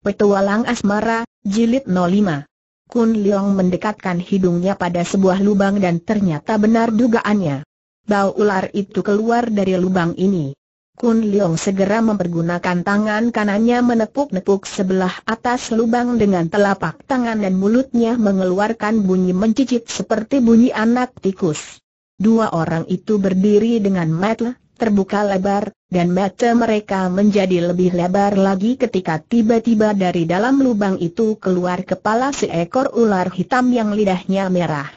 Petualang Asmara, Jilid 05 Kun Leong mendekatkan hidungnya pada sebuah lubang dan ternyata benar dugaannya. Bau ular itu keluar dari lubang ini. Kun Leong segera mempergunakan tangan kanannya menepuk-nepuk sebelah atas lubang dengan telapak tangan dan mulutnya mengeluarkan bunyi mencicit seperti bunyi anak tikus. Dua orang itu berdiri dengan metel, terbuka lebar, dan mata mereka menjadi lebih lebar lagi ketika tiba-tiba dari dalam lubang itu keluar kepala seekor ular hitam yang lidahnya merah.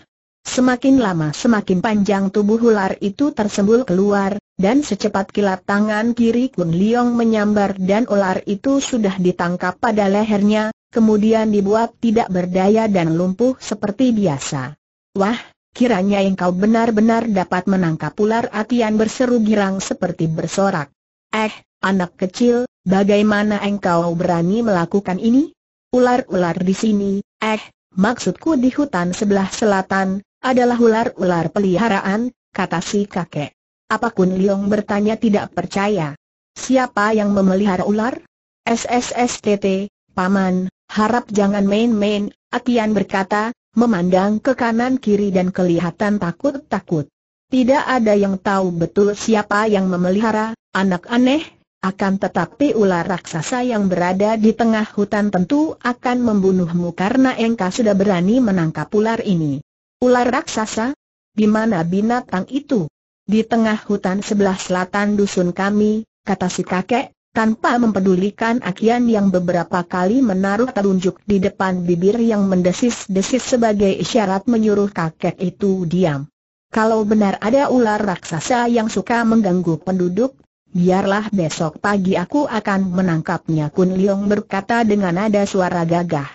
Semakin lama semakin panjang tubuh ular itu tersembul keluar, dan secepat kilat tangan kiri Kun Liong menyambar dan ular itu sudah ditangkap pada lehernya, kemudian dibuat tidak berdaya dan lumpuh seperti biasa. Wah, Kiranya engkau benar-benar dapat menangkap ular Atian berseru girang seperti bersorak. Eh, anak kecil, bagaimana engkau berani melakukan ini? Ular-ular di sini, eh, maksudku di hutan sebelah selatan, adalah ular-ular peliharaan, kata si kakek. Apa Kun bertanya tidak percaya. Siapa yang memelihara ular? SSSTT, Paman, harap jangan main-main, Atian berkata, memandang ke kanan kiri dan kelihatan takut-takut. Tidak ada yang tahu betul siapa yang memelihara anak aneh, akan tetapi ular raksasa yang berada di tengah hutan tentu akan membunuhmu karena engkau sudah berani menangkap ular ini. Ular raksasa? Di mana binatang itu? Di tengah hutan sebelah selatan dusun kami, kata si kakek, tanpa mempedulikan Akian yang beberapa kali menaruh telunjuk di depan bibir yang mendesis-desis sebagai isyarat menyuruh kakek itu diam. Kalau benar ada ular raksasa yang suka mengganggu penduduk, biarlah besok pagi aku akan menangkapnya Kun Liong berkata dengan nada suara gagah.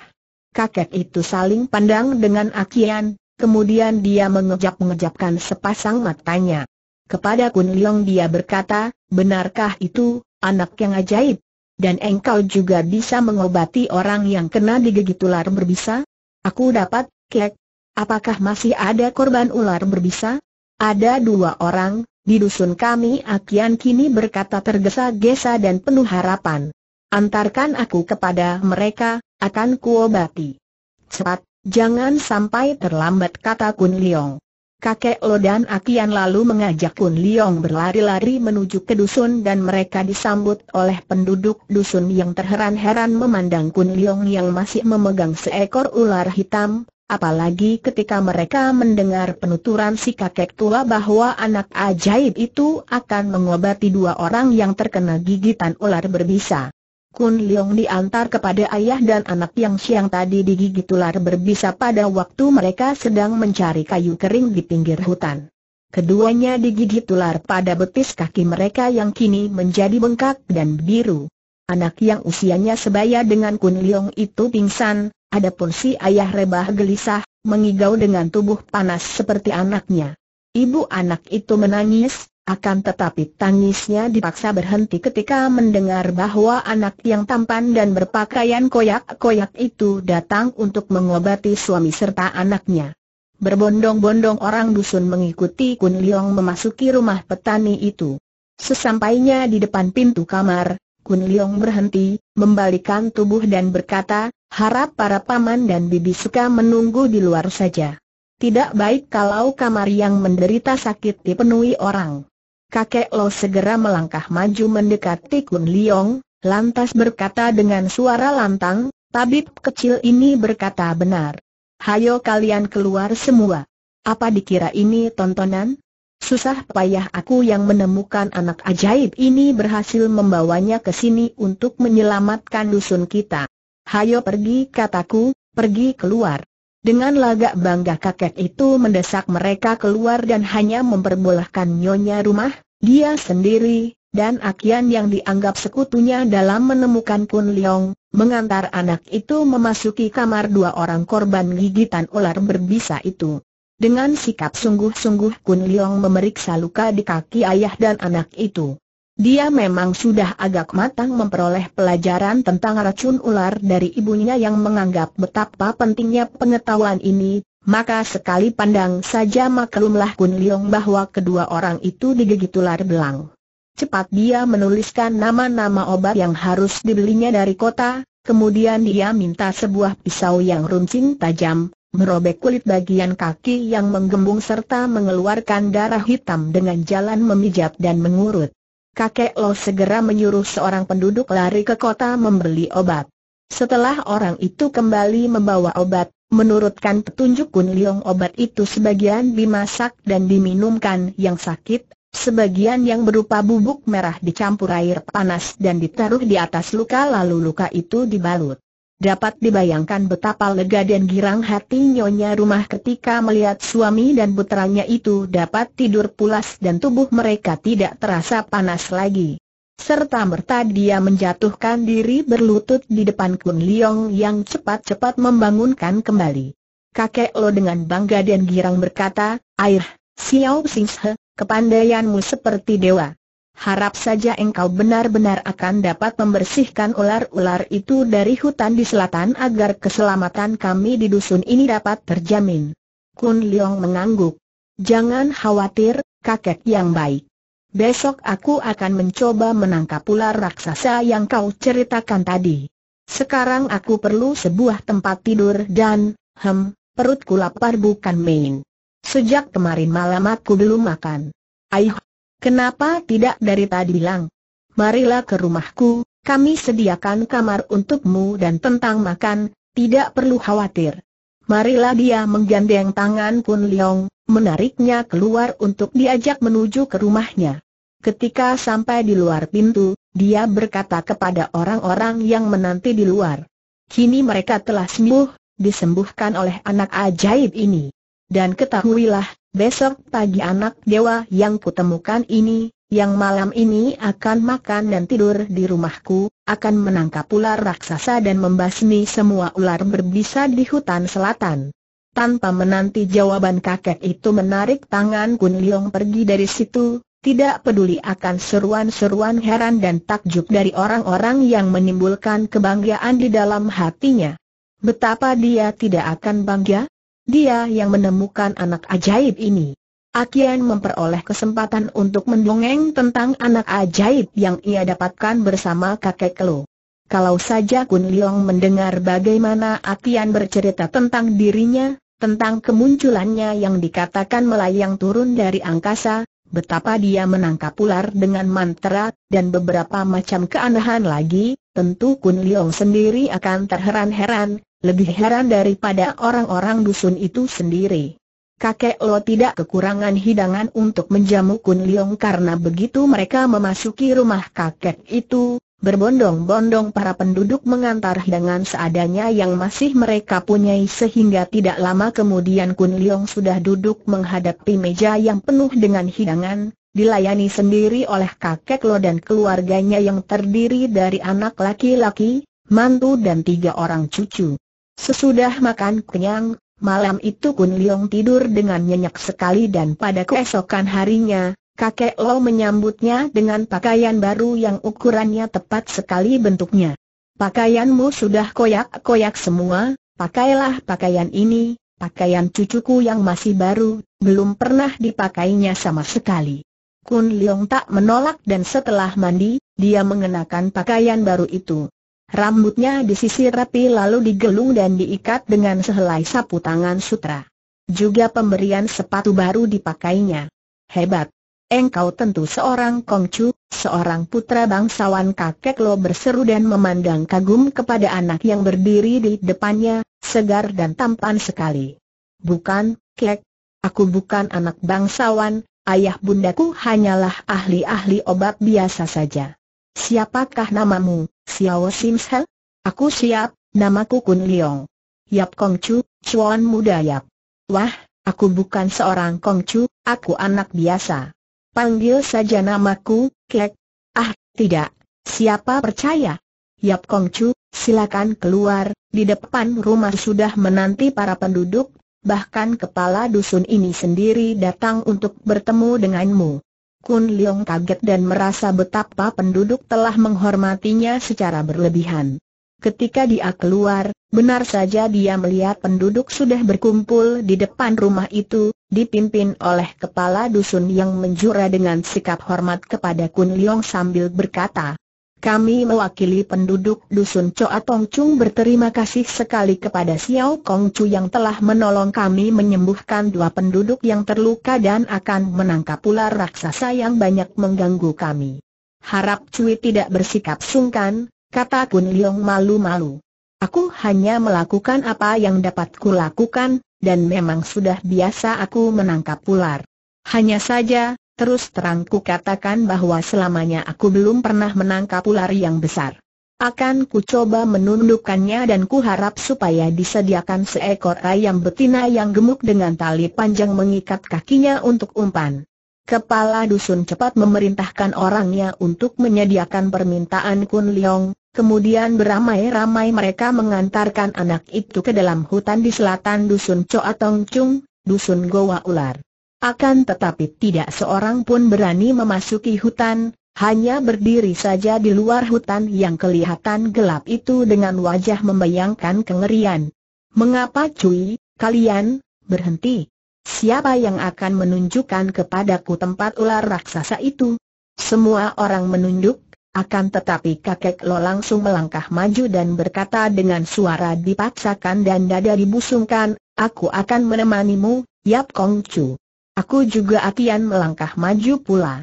Kakek itu saling pandang dengan Akian, kemudian dia mengejap-ngejapkan sepasang matanya. Kepada Kun Liong dia berkata, benarkah itu, anak yang ajaib. Dan engkau juga bisa mengobati orang yang kena digigit ular berbisa? Aku dapat, kek. Apakah masih ada korban ular berbisa? Ada dua orang, di dusun kami Akian kini berkata tergesa-gesa dan penuh harapan. Antarkan aku kepada mereka, akan kuobati. Cepat, jangan sampai terlambat kata Kun Leong. Kakek Lo dan Akian lalu mengajak Kun Liong berlari-lari menuju ke dusun dan mereka disambut oleh penduduk dusun yang terheran-heran memandang Kun Liong yang masih memegang seekor ular hitam, apalagi ketika mereka mendengar penuturan si kakek tua bahwa anak ajaib itu akan mengobati dua orang yang terkena gigitan ular berbisa. Kun Leong diantar kepada ayah dan anak yang siang tadi digigit ular berbisa pada waktu mereka sedang mencari kayu kering di pinggir hutan. Keduanya digigit ular pada betis kaki mereka yang kini menjadi bengkak dan biru. Anak yang usianya sebaya dengan Kun Leong itu pingsan, adapun si ayah rebah gelisah, mengigau dengan tubuh panas seperti anaknya. Ibu anak itu menangis, akan tetapi tangisnya dipaksa berhenti ketika mendengar bahwa anak yang tampan dan berpakaian koyak-koyak itu datang untuk mengobati suami serta anaknya. Berbondong-bondong orang dusun mengikuti Kun Liong memasuki rumah petani itu. Sesampainya di depan pintu kamar, Kun Liong berhenti, membalikan tubuh dan berkata, harap para paman dan bibi suka menunggu di luar saja. Tidak baik kalau kamar yang menderita sakit dipenuhi orang kakek Lo segera melangkah maju mendekati Kun Liong, lantas berkata dengan suara lantang, tabib kecil ini berkata benar. Hayo kalian keluar semua. Apa dikira ini tontonan? Susah payah aku yang menemukan anak ajaib ini berhasil membawanya ke sini untuk menyelamatkan dusun kita. Hayo pergi kataku, pergi keluar. Dengan lagak bangga kakek itu mendesak mereka keluar dan hanya memperbolehkan nyonya rumah, dia sendiri, dan Akian yang dianggap sekutunya dalam menemukan Kun Leong, mengantar anak itu memasuki kamar dua orang korban gigitan ular berbisa itu. Dengan sikap sungguh-sungguh Kun Leong memeriksa luka di kaki ayah dan anak itu. Dia memang sudah agak matang memperoleh pelajaran tentang racun ular dari ibunya yang menganggap betapa pentingnya pengetahuan ini, maka sekali pandang saja maklumlah Kun Liong bahwa kedua orang itu digigit ular belang. Cepat dia menuliskan nama-nama obat yang harus dibelinya dari kota, kemudian dia minta sebuah pisau yang runcing tajam, merobek kulit bagian kaki yang menggembung serta mengeluarkan darah hitam dengan jalan memijat dan mengurut kakek Lo segera menyuruh seorang penduduk lari ke kota membeli obat. Setelah orang itu kembali membawa obat, menurutkan petunjuk Kun Liong obat itu sebagian dimasak dan diminumkan yang sakit, sebagian yang berupa bubuk merah dicampur air panas dan ditaruh di atas luka lalu luka itu dibalut. Dapat dibayangkan betapa lega dan girang hati nyonya rumah ketika melihat suami dan putranya itu dapat tidur pulas dan tubuh mereka tidak terasa panas lagi. Serta merta dia menjatuhkan diri berlutut di depan Kun Liong yang cepat-cepat membangunkan kembali. Kakek Lo dengan bangga dan girang berkata, Air, Xiao Xinghe, kepandaianmu seperti dewa. Harap saja engkau benar-benar akan dapat membersihkan ular-ular itu dari hutan di selatan agar keselamatan kami di dusun ini dapat terjamin. Kun Leong mengangguk. Jangan khawatir, kakek yang baik. Besok aku akan mencoba menangkap ular raksasa yang kau ceritakan tadi. Sekarang aku perlu sebuah tempat tidur dan, hem, perutku lapar bukan main. Sejak kemarin malam aku belum makan. Aih. Kenapa tidak dari tadi bilang? Marilah ke rumahku, kami sediakan kamar untukmu dan tentang makan, tidak perlu khawatir. Marilah dia menggandeng tangan Kun Leong, menariknya keluar untuk diajak menuju ke rumahnya. Ketika sampai di luar pintu, dia berkata kepada orang-orang yang menanti di luar. Kini mereka telah sembuh, disembuhkan oleh anak ajaib ini. Dan ketahuilah, Besok pagi anak dewa yang kutemukan ini, yang malam ini akan makan dan tidur di rumahku, akan menangkap ular raksasa dan membasmi semua ular berbisa di hutan selatan. Tanpa menanti jawaban kakek itu menarik tangan Kun Liong pergi dari situ, tidak peduli akan seruan-seruan heran dan takjub dari orang-orang yang menimbulkan kebanggaan di dalam hatinya. Betapa dia tidak akan bangga, dia yang menemukan anak ajaib ini. Akian memperoleh kesempatan untuk mendongeng tentang anak ajaib yang ia dapatkan bersama kakek Kelo. Kalau saja Kun Liong mendengar bagaimana Akian bercerita tentang dirinya, tentang kemunculannya yang dikatakan melayang turun dari angkasa, betapa dia menangkap ular dengan mantra, dan beberapa macam keanehan lagi, tentu Kun Liong sendiri akan terheran-heran, lebih heran daripada orang-orang dusun itu sendiri. Kakek Lo tidak kekurangan hidangan untuk menjamu Kun Liong karena begitu mereka memasuki rumah kakek itu, berbondong-bondong para penduduk mengantar hidangan seadanya yang masih mereka punyai sehingga tidak lama kemudian Kun Liong sudah duduk menghadapi meja yang penuh dengan hidangan, dilayani sendiri oleh kakek Lo dan keluarganya yang terdiri dari anak laki-laki, mantu dan tiga orang cucu. Sesudah makan kenyang, malam itu Kun Liong tidur dengan nyenyak sekali dan pada keesokan harinya, kakek Lo menyambutnya dengan pakaian baru yang ukurannya tepat sekali bentuknya. Pakaianmu sudah koyak-koyak semua, pakailah pakaian ini, pakaian cucuku yang masih baru, belum pernah dipakainya sama sekali. Kun Leong tak menolak dan setelah mandi, dia mengenakan pakaian baru itu. Rambutnya disisir rapi lalu digelung dan diikat dengan sehelai sapu tangan sutra. Juga pemberian sepatu baru dipakainya. Hebat! Engkau tentu seorang kongcu, seorang putra bangsawan kakek lo berseru dan memandang kagum kepada anak yang berdiri di depannya, segar dan tampan sekali. Bukan, kek. Aku bukan anak bangsawan, ayah bundaku hanyalah ahli-ahli obat biasa saja. Siapakah namamu, Xiao Simsel? Aku siap, namaku Kun Liong. Yap Kong Chu, cuan muda Yap. Wah, aku bukan seorang Kong Chu, aku anak biasa. Panggil saja namaku, Kek. Ah, tidak. Siapa percaya? Yap Kong Chu, silakan keluar, di depan rumah sudah menanti para penduduk, bahkan kepala dusun ini sendiri datang untuk bertemu denganmu. Kun Leong kaget dan merasa betapa penduduk telah menghormatinya secara berlebihan. Ketika dia keluar, benar saja dia melihat penduduk sudah berkumpul di depan rumah itu, dipimpin oleh kepala dusun yang menjura dengan sikap hormat kepada Kun Leong sambil berkata, kami mewakili penduduk Dusun Coa Tongcung berterima kasih sekali kepada Xiao Kong yang telah menolong kami menyembuhkan dua penduduk yang terluka dan akan menangkap ular raksasa yang banyak mengganggu kami. Harap Cui tidak bersikap sungkan, kata Kun Liang malu-malu. Aku hanya melakukan apa yang dapat kulakukan, dan memang sudah biasa aku menangkap ular. Hanya saja, Terus terang ku katakan bahwa selamanya aku belum pernah menangkap ular yang besar. Akan ku coba menundukkannya dan ku harap supaya disediakan seekor ayam betina yang gemuk dengan tali panjang mengikat kakinya untuk umpan. Kepala dusun cepat memerintahkan orangnya untuk menyediakan permintaan Kun Leong, kemudian beramai-ramai mereka mengantarkan anak itu ke dalam hutan di selatan dusun Choa Tong Chung, dusun Goa Ular. Akan tetapi tidak seorang pun berani memasuki hutan, hanya berdiri saja di luar hutan yang kelihatan gelap itu dengan wajah membayangkan kengerian. Mengapa cuy, kalian, berhenti? Siapa yang akan menunjukkan kepadaku tempat ular raksasa itu? Semua orang menunduk, akan tetapi kakek Lo langsung melangkah maju dan berkata dengan suara dipaksakan dan dada dibusungkan, Aku akan menemanimu, Yap Kong Chu. Aku juga apian melangkah maju pula.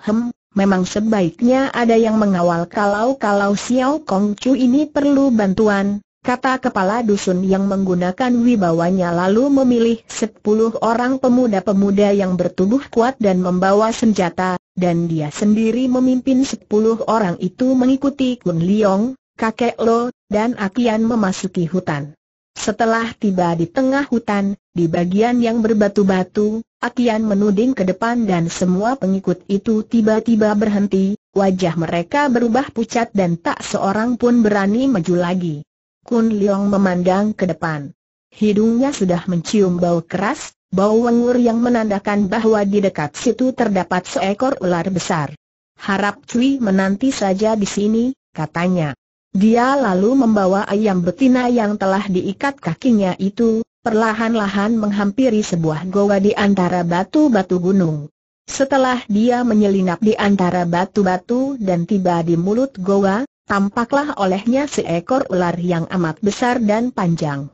Hem, memang sebaiknya ada yang mengawal kalau-kalau Xiao Kong ini perlu bantuan, kata kepala dusun yang menggunakan wibawanya lalu memilih sepuluh orang pemuda-pemuda yang bertubuh kuat dan membawa senjata, dan dia sendiri memimpin sepuluh orang itu mengikuti Kun Liong, kakek Lo, dan Akian memasuki hutan. Setelah tiba di tengah hutan, di bagian yang berbatu-batu, Akian menuding ke depan dan semua pengikut itu tiba-tiba berhenti, wajah mereka berubah pucat dan tak seorang pun berani maju lagi. Kun Leong memandang ke depan. Hidungnya sudah mencium bau keras, bau wengur yang menandakan bahwa di dekat situ terdapat seekor ular besar. Harap Cui menanti saja di sini, katanya. Dia lalu membawa ayam betina yang telah diikat kakinya itu, perlahan-lahan menghampiri sebuah goa di antara batu-batu gunung. Setelah dia menyelinap di antara batu-batu dan tiba di mulut goa, tampaklah olehnya seekor ular yang amat besar dan panjang.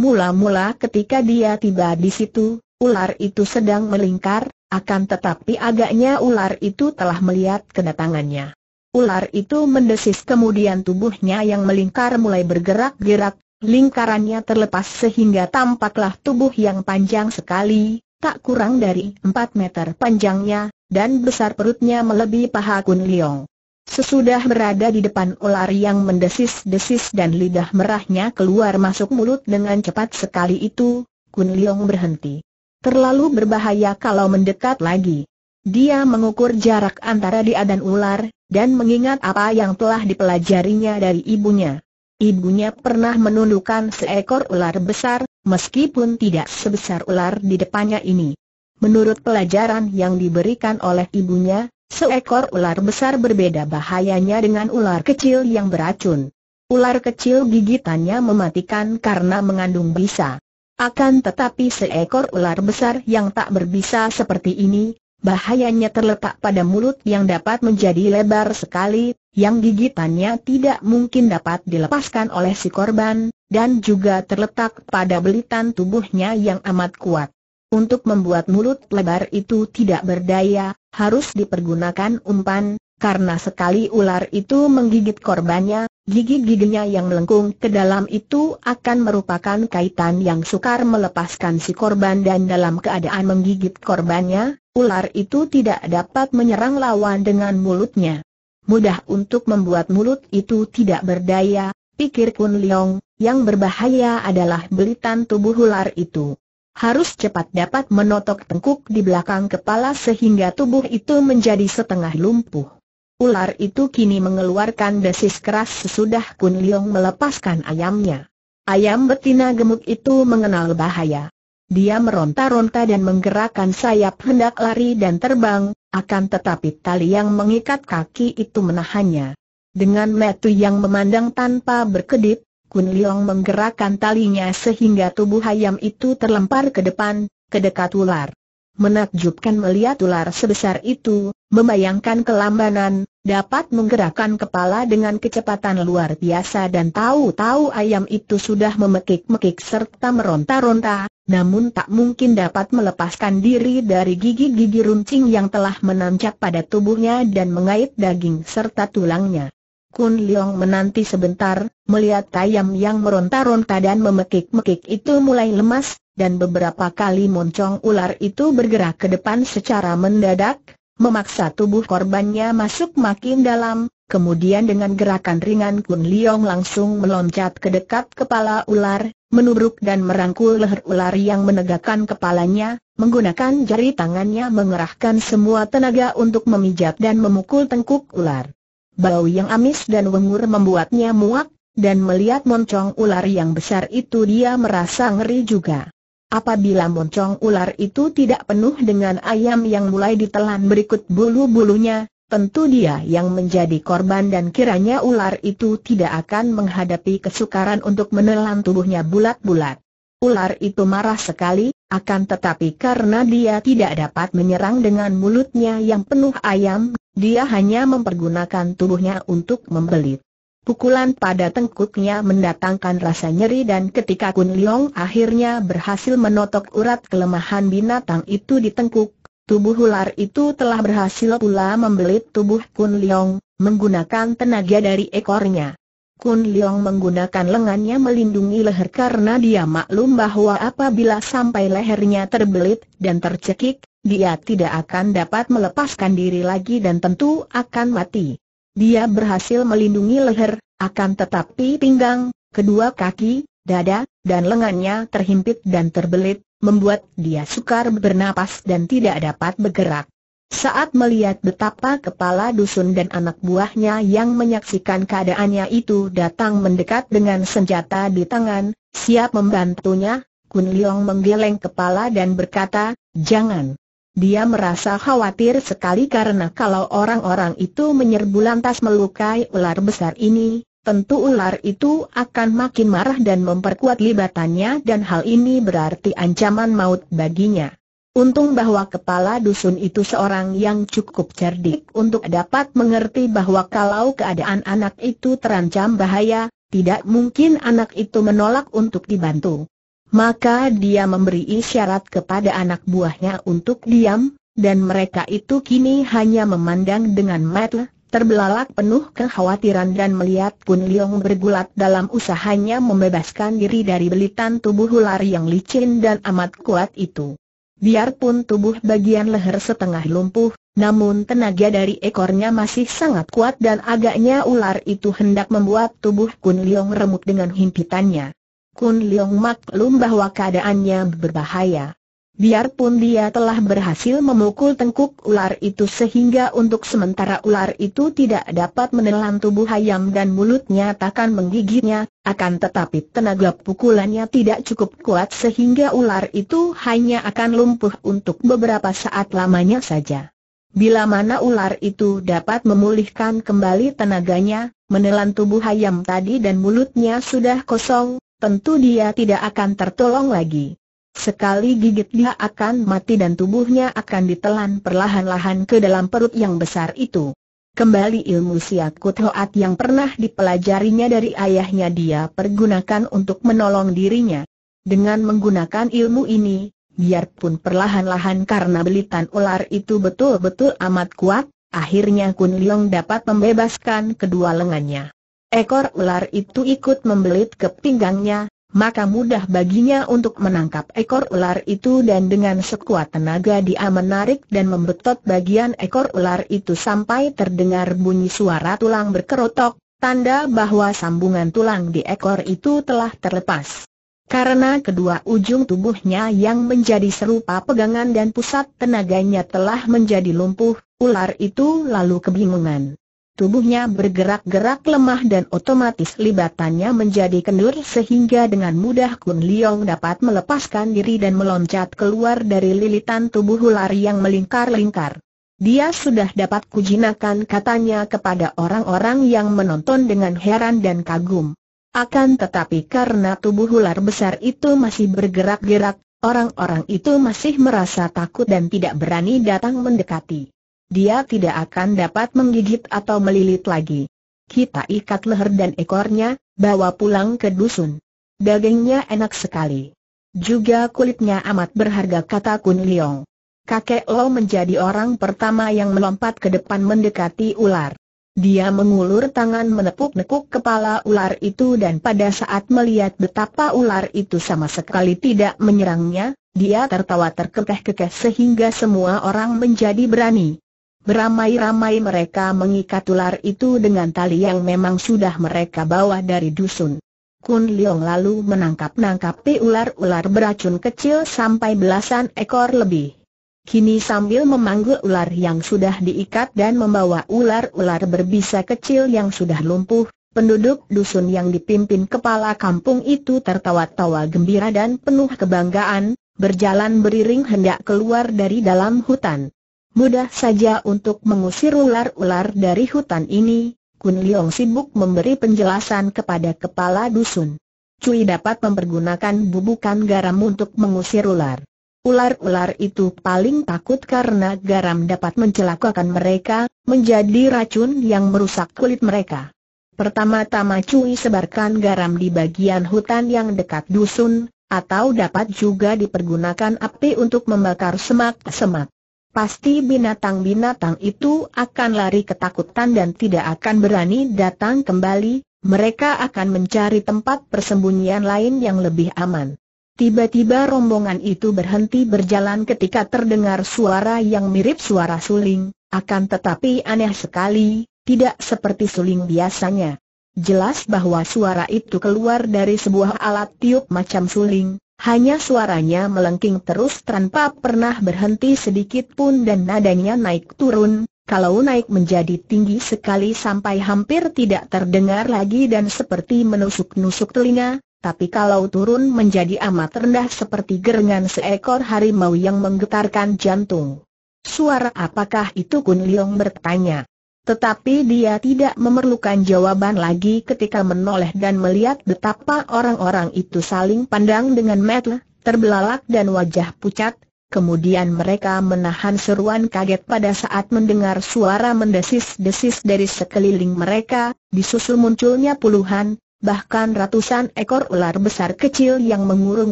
Mula-mula ketika dia tiba di situ, ular itu sedang melingkar, akan tetapi agaknya ular itu telah melihat kedatangannya. Ular itu mendesis kemudian tubuhnya yang melingkar mulai bergerak-gerak, Lingkarannya terlepas sehingga tampaklah tubuh yang panjang sekali, tak kurang dari 4 meter panjangnya, dan besar perutnya melebihi paha Kun Liong. Sesudah berada di depan ular yang mendesis-desis dan lidah merahnya keluar masuk mulut dengan cepat sekali itu, Kun Liong berhenti. Terlalu berbahaya kalau mendekat lagi. Dia mengukur jarak antara dia dan ular, dan mengingat apa yang telah dipelajarinya dari ibunya. Ibunya pernah menundukkan seekor ular besar, meskipun tidak sebesar ular di depannya ini. Menurut pelajaran yang diberikan oleh ibunya, seekor ular besar berbeda bahayanya dengan ular kecil yang beracun. Ular kecil gigitannya mematikan karena mengandung bisa. Akan tetapi seekor ular besar yang tak berbisa seperti ini, bahayanya terletak pada mulut yang dapat menjadi lebar sekali, yang gigitannya tidak mungkin dapat dilepaskan oleh si korban, dan juga terletak pada belitan tubuhnya yang amat kuat. Untuk membuat mulut lebar itu tidak berdaya, harus dipergunakan umpan, karena sekali ular itu menggigit korbannya, gigi-giginya yang melengkung ke dalam itu akan merupakan kaitan yang sukar melepaskan si korban dan dalam keadaan menggigit korbannya, ular itu tidak dapat menyerang lawan dengan mulutnya mudah untuk membuat mulut itu tidak berdaya, pikir Kun Leong, yang berbahaya adalah belitan tubuh ular itu. Harus cepat dapat menotok tengkuk di belakang kepala sehingga tubuh itu menjadi setengah lumpuh. Ular itu kini mengeluarkan desis keras sesudah Kun Leong melepaskan ayamnya. Ayam betina gemuk itu mengenal bahaya. Dia meronta-ronta dan menggerakkan sayap hendak lari dan terbang, akan tetapi tali yang mengikat kaki itu menahannya. Dengan metu yang memandang tanpa berkedip, Kun Liong menggerakkan talinya sehingga tubuh ayam itu terlempar ke depan, ke dekat ular. Menakjubkan melihat ular sebesar itu, membayangkan kelambanan, dapat menggerakkan kepala dengan kecepatan luar biasa dan tahu-tahu ayam itu sudah memekik-mekik serta meronta-ronta, namun tak mungkin dapat melepaskan diri dari gigi-gigi runcing yang telah menancap pada tubuhnya dan mengait daging serta tulangnya. Kun Leong menanti sebentar, melihat ayam yang meronta-ronta dan memekik-mekik itu mulai lemas, dan beberapa kali moncong ular itu bergerak ke depan secara mendadak, memaksa tubuh korbannya masuk makin dalam, Kemudian dengan gerakan ringan Kun Liong langsung meloncat ke dekat kepala ular, menubruk dan merangkul leher ular yang menegakkan kepalanya, menggunakan jari tangannya mengerahkan semua tenaga untuk memijat dan memukul tengkuk ular. Bau yang amis dan wengur membuatnya muak, dan melihat moncong ular yang besar itu dia merasa ngeri juga. Apabila moncong ular itu tidak penuh dengan ayam yang mulai ditelan berikut bulu-bulunya, tentu dia yang menjadi korban dan kiranya ular itu tidak akan menghadapi kesukaran untuk menelan tubuhnya bulat-bulat. Ular itu marah sekali, akan tetapi karena dia tidak dapat menyerang dengan mulutnya yang penuh ayam, dia hanya mempergunakan tubuhnya untuk membelit. Pukulan pada tengkuknya mendatangkan rasa nyeri dan ketika Kun Liong akhirnya berhasil menotok urat kelemahan binatang itu di tengkuk, Tubuh ular itu telah berhasil pula membelit tubuh Kun Leong, menggunakan tenaga dari ekornya. Kun Leong menggunakan lengannya melindungi leher karena dia maklum bahwa apabila sampai lehernya terbelit dan tercekik, dia tidak akan dapat melepaskan diri lagi dan tentu akan mati. Dia berhasil melindungi leher, akan tetapi pinggang, kedua kaki, dada, dan lengannya terhimpit dan terbelit, membuat dia sukar bernapas dan tidak dapat bergerak. Saat melihat betapa kepala dusun dan anak buahnya yang menyaksikan keadaannya itu datang mendekat dengan senjata di tangan, siap membantunya, Kun Leong menggeleng kepala dan berkata, jangan. Dia merasa khawatir sekali karena kalau orang-orang itu menyerbu lantas melukai ular besar ini, tentu ular itu akan makin marah dan memperkuat libatannya dan hal ini berarti ancaman maut baginya. Untung bahwa kepala dusun itu seorang yang cukup cerdik untuk dapat mengerti bahwa kalau keadaan anak itu terancam bahaya, tidak mungkin anak itu menolak untuk dibantu. Maka dia memberi isyarat kepada anak buahnya untuk diam, dan mereka itu kini hanya memandang dengan mata terbelalak penuh kekhawatiran dan melihat Kun Leong bergulat dalam usahanya membebaskan diri dari belitan tubuh ular yang licin dan amat kuat itu. Biarpun tubuh bagian leher setengah lumpuh, namun tenaga dari ekornya masih sangat kuat dan agaknya ular itu hendak membuat tubuh Kun Leong remuk dengan himpitannya. Kun Leong maklum bahwa keadaannya berbahaya. Biarpun dia telah berhasil memukul tengkuk ular itu sehingga untuk sementara ular itu tidak dapat menelan tubuh ayam dan mulutnya takkan menggigitnya, akan tetapi tenaga pukulannya tidak cukup kuat sehingga ular itu hanya akan lumpuh untuk beberapa saat lamanya saja. Bila mana ular itu dapat memulihkan kembali tenaganya, menelan tubuh ayam tadi dan mulutnya sudah kosong, tentu dia tidak akan tertolong lagi. Sekali gigit dia akan mati dan tubuhnya akan ditelan perlahan-lahan ke dalam perut yang besar itu. Kembali ilmu siakut hoat yang pernah dipelajarinya dari ayahnya dia pergunakan untuk menolong dirinya. Dengan menggunakan ilmu ini, biarpun perlahan-lahan karena belitan ular itu betul-betul amat kuat, akhirnya Kun Leong dapat membebaskan kedua lengannya. Ekor ular itu ikut membelit ke pinggangnya, maka mudah baginya untuk menangkap ekor ular itu dan dengan sekuat tenaga dia menarik dan membetot bagian ekor ular itu sampai terdengar bunyi suara tulang berkerotok, tanda bahwa sambungan tulang di ekor itu telah terlepas. Karena kedua ujung tubuhnya yang menjadi serupa pegangan dan pusat tenaganya telah menjadi lumpuh, ular itu lalu kebingungan. Tubuhnya bergerak-gerak lemah dan otomatis libatannya menjadi kendur sehingga dengan mudah Kun Leong dapat melepaskan diri dan meloncat keluar dari lilitan tubuh ular yang melingkar-lingkar. Dia sudah dapat kujinakan katanya kepada orang-orang yang menonton dengan heran dan kagum. Akan tetapi karena tubuh ular besar itu masih bergerak-gerak, Orang-orang itu masih merasa takut dan tidak berani datang mendekati dia tidak akan dapat menggigit atau melilit lagi. Kita ikat leher dan ekornya, bawa pulang ke dusun. Dagingnya enak sekali. Juga kulitnya amat berharga kata Kun Liong. Kakek Lo menjadi orang pertama yang melompat ke depan mendekati ular. Dia mengulur tangan menepuk-nepuk kepala ular itu dan pada saat melihat betapa ular itu sama sekali tidak menyerangnya, dia tertawa terkekeh-kekeh sehingga semua orang menjadi berani. Beramai-ramai mereka mengikat ular itu dengan tali yang memang sudah mereka bawa dari dusun. Kun Leong lalu menangkap-nangkapi ular-ular beracun kecil sampai belasan ekor lebih. Kini sambil memanggul ular yang sudah diikat dan membawa ular-ular berbisa kecil yang sudah lumpuh, penduduk dusun yang dipimpin kepala kampung itu tertawa-tawa gembira dan penuh kebanggaan, berjalan beriring hendak keluar dari dalam hutan. Mudah saja untuk mengusir ular-ular dari hutan ini, Kun Liong sibuk memberi penjelasan kepada kepala dusun. Cui dapat mempergunakan bubukan garam untuk mengusir ular. Ular-ular itu paling takut karena garam dapat mencelakakan mereka, menjadi racun yang merusak kulit mereka. Pertama-tama Cui sebarkan garam di bagian hutan yang dekat dusun, atau dapat juga dipergunakan api untuk membakar semak-semak. Pasti binatang-binatang itu akan lari ketakutan dan tidak akan berani datang kembali, mereka akan mencari tempat persembunyian lain yang lebih aman. Tiba-tiba rombongan itu berhenti berjalan ketika terdengar suara yang mirip suara suling, akan tetapi aneh sekali, tidak seperti suling biasanya. Jelas bahwa suara itu keluar dari sebuah alat tiup macam suling, hanya suaranya melengking terus tanpa pernah berhenti sedikit pun dan nadanya naik turun, kalau naik menjadi tinggi sekali sampai hampir tidak terdengar lagi dan seperti menusuk-nusuk telinga, tapi kalau turun menjadi amat rendah seperti gerengan seekor harimau yang menggetarkan jantung. Suara apakah itu Kun Leong bertanya. Tetapi dia tidak memerlukan jawaban lagi ketika menoleh dan melihat betapa orang-orang itu saling pandang dengan mata terbelalak dan wajah pucat, kemudian mereka menahan seruan kaget pada saat mendengar suara mendesis-desis dari sekeliling mereka, disusul munculnya puluhan, bahkan ratusan ekor ular besar kecil yang mengurung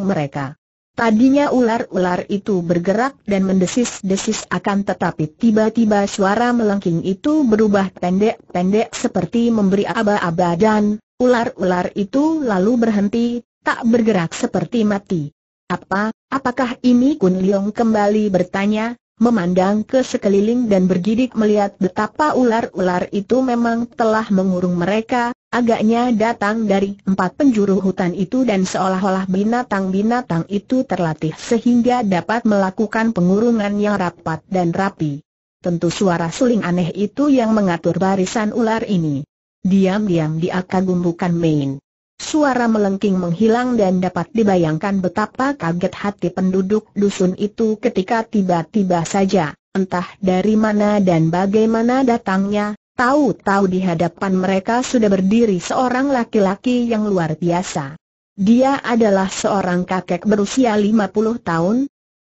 mereka. Tadinya ular-ular itu bergerak dan mendesis-desis akan tetapi tiba-tiba suara melengking itu berubah pendek-pendek seperti memberi aba-aba dan ular-ular itu lalu berhenti, tak bergerak seperti mati. Apa, apakah ini Kun Leong kembali bertanya, memandang ke sekeliling dan bergidik melihat betapa ular-ular itu memang telah mengurung mereka, Agaknya datang dari empat penjuru hutan itu dan seolah-olah binatang-binatang itu terlatih sehingga dapat melakukan pengurungan yang rapat dan rapi. Tentu suara suling aneh itu yang mengatur barisan ular ini. Diam-diam dia kagum bukan main. Suara melengking menghilang dan dapat dibayangkan betapa kaget hati penduduk dusun itu ketika tiba-tiba saja, entah dari mana dan bagaimana datangnya, Tahu-tahu di hadapan mereka sudah berdiri seorang laki-laki yang luar biasa. Dia adalah seorang kakek berusia 50 tahun,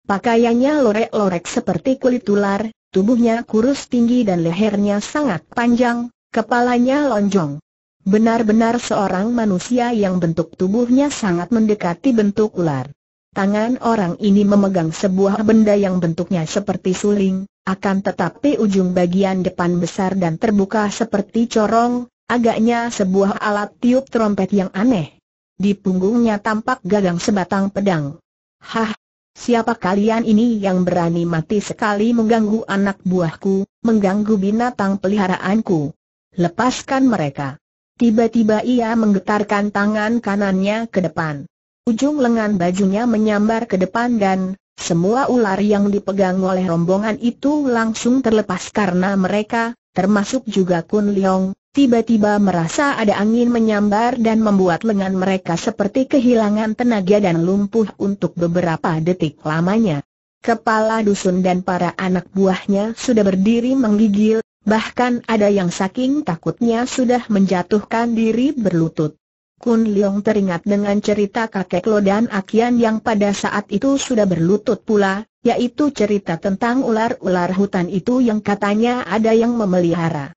pakaiannya lorek-lorek seperti kulit ular, tubuhnya kurus tinggi dan lehernya sangat panjang, kepalanya lonjong. Benar-benar seorang manusia yang bentuk tubuhnya sangat mendekati bentuk ular. Tangan orang ini memegang sebuah benda yang bentuknya seperti suling, akan tetapi ujung bagian depan besar dan terbuka seperti corong, agaknya sebuah alat tiup trompet yang aneh. Di punggungnya tampak gagang sebatang pedang. Hah, siapa kalian ini yang berani mati sekali mengganggu anak buahku, mengganggu binatang peliharaanku? Lepaskan mereka. Tiba-tiba ia menggetarkan tangan kanannya ke depan. Ujung lengan bajunya menyambar ke depan dan, semua ular yang dipegang oleh rombongan itu langsung terlepas karena mereka, termasuk juga Kun Leong, tiba-tiba merasa ada angin menyambar dan membuat lengan mereka seperti kehilangan tenaga dan lumpuh untuk beberapa detik lamanya. Kepala dusun dan para anak buahnya sudah berdiri menggigil, bahkan ada yang saking takutnya sudah menjatuhkan diri berlutut. Kun Leong teringat dengan cerita kakek Lo dan Akian yang pada saat itu sudah berlutut pula, yaitu cerita tentang ular-ular hutan itu yang katanya ada yang memelihara.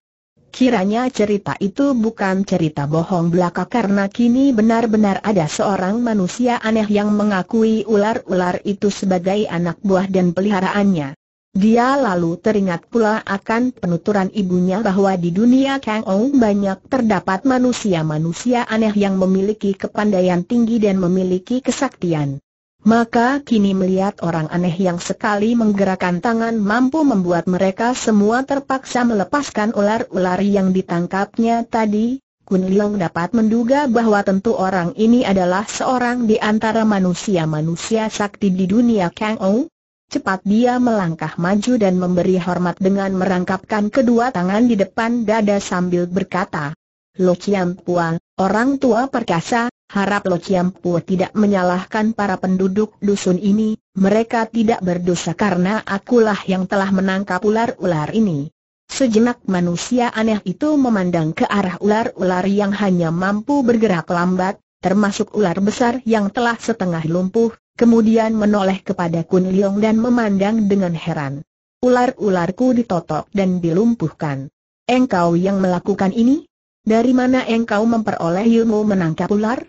Kiranya cerita itu bukan cerita bohong belaka karena kini benar-benar ada seorang manusia aneh yang mengakui ular-ular itu sebagai anak buah dan peliharaannya. Dia lalu teringat pula akan penuturan ibunya bahwa di dunia Kang Ong banyak terdapat manusia-manusia aneh yang memiliki kepandaian tinggi dan memiliki kesaktian. Maka kini melihat orang aneh yang sekali menggerakkan tangan mampu membuat mereka semua terpaksa melepaskan ular-ular yang ditangkapnya tadi, Kun Leong dapat menduga bahwa tentu orang ini adalah seorang di antara manusia-manusia sakti di dunia Kang Ong, Cepat dia melangkah maju dan memberi hormat dengan merangkapkan kedua tangan di depan dada sambil berkata, Lo Chiam Pua, orang tua perkasa, harap Lo Chiam Pua tidak menyalahkan para penduduk dusun ini, mereka tidak berdosa karena akulah yang telah menangkap ular-ular ini. Sejenak manusia aneh itu memandang ke arah ular-ular yang hanya mampu bergerak lambat, termasuk ular besar yang telah setengah lumpuh, kemudian menoleh kepada Kun Leong dan memandang dengan heran. Ular-ularku ditotok dan dilumpuhkan. Engkau yang melakukan ini? Dari mana engkau memperoleh ilmu menangkap ular?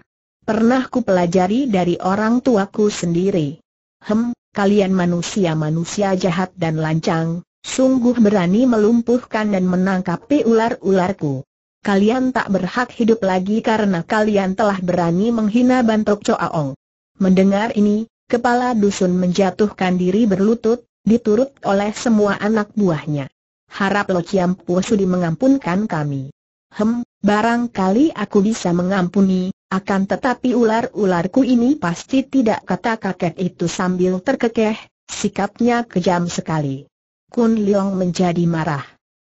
Pernah ku pelajari dari orang tuaku sendiri. Hem, kalian manusia-manusia jahat dan lancang, sungguh berani melumpuhkan dan menangkapi ular-ularku. Kalian tak berhak hidup lagi karena kalian telah berani menghina Bantok Coaong. Mendengar ini, kepala dusun menjatuhkan diri berlutut, diturut oleh semua anak buahnya. Harap Lo Chiam Sudi mengampunkan kami. Hem, barangkali aku bisa mengampuni, akan tetapi ular-ularku ini pasti tidak kata kakek itu sambil terkekeh, sikapnya kejam sekali. Kun Leong menjadi marah.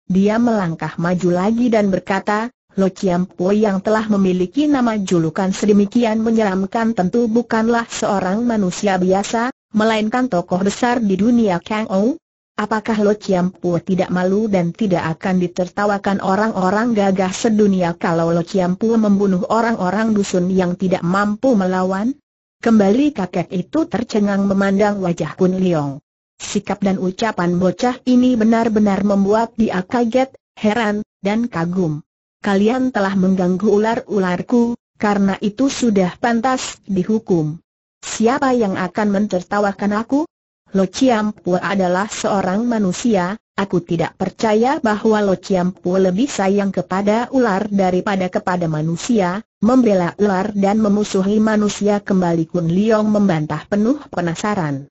Dia melangkah maju lagi dan berkata, Lo Po yang telah memiliki nama julukan sedemikian menyeramkan tentu bukanlah seorang manusia biasa, melainkan tokoh besar di dunia Kang Ou. Apakah Lo Po tidak malu dan tidak akan ditertawakan orang-orang gagah sedunia kalau Lo Po membunuh orang-orang dusun yang tidak mampu melawan? Kembali kakek itu tercengang memandang wajah Kun Liong. Sikap dan ucapan bocah ini benar-benar membuat dia kaget, heran, dan kagum kalian telah mengganggu ular-ularku, karena itu sudah pantas dihukum. Siapa yang akan mentertawakan aku? Lo Chiampua adalah seorang manusia, aku tidak percaya bahwa Lo Chiampua lebih sayang kepada ular daripada kepada manusia, membela ular dan memusuhi manusia kembali Kun Liong membantah penuh penasaran.